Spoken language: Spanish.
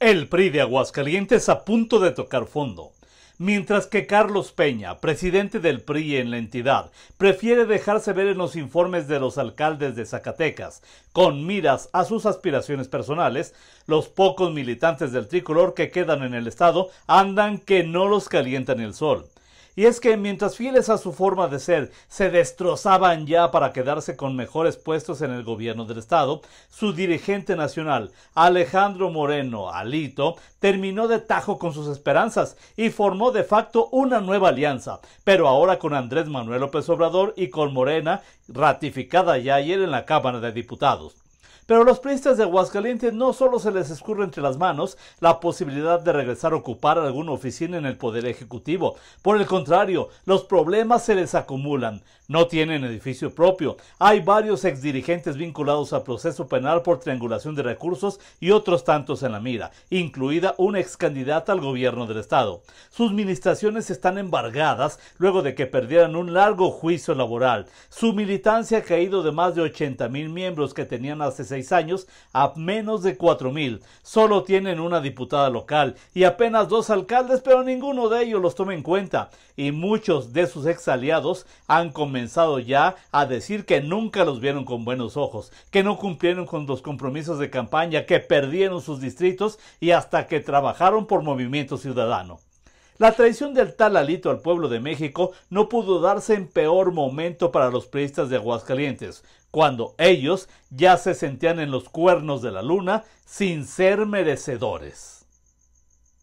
El PRI de Aguascalientes a punto de tocar fondo. Mientras que Carlos Peña, presidente del PRI en la entidad, prefiere dejarse ver en los informes de los alcaldes de Zacatecas, con miras a sus aspiraciones personales, los pocos militantes del tricolor que quedan en el estado andan que no los en el sol. Y es que mientras fieles a su forma de ser se destrozaban ya para quedarse con mejores puestos en el gobierno del Estado, su dirigente nacional, Alejandro Moreno Alito, terminó de tajo con sus esperanzas y formó de facto una nueva alianza, pero ahora con Andrés Manuel López Obrador y con Morena, ratificada ya ayer en la Cámara de Diputados. Pero a los priistas de Aguascalientes no solo se les escurre entre las manos la posibilidad de regresar a ocupar alguna oficina en el Poder Ejecutivo. Por el contrario, los problemas se les acumulan. No tienen edificio propio. Hay varios exdirigentes vinculados al proceso penal por triangulación de recursos y otros tantos en la mira, incluida una ex al gobierno del Estado. Sus administraciones están embargadas luego de que perdieran un largo juicio laboral. Su militancia ha caído de más de 80 mil miembros que tenían hace años a menos de mil Solo tienen una diputada local y apenas dos alcaldes, pero ninguno de ellos los toma en cuenta. Y muchos de sus ex aliados han comenzado ya a decir que nunca los vieron con buenos ojos, que no cumplieron con los compromisos de campaña, que perdieron sus distritos y hasta que trabajaron por movimiento ciudadano. La traición del tal Alito al pueblo de México no pudo darse en peor momento para los priistas de Aguascalientes, cuando ellos ya se sentían en los cuernos de la luna sin ser merecedores.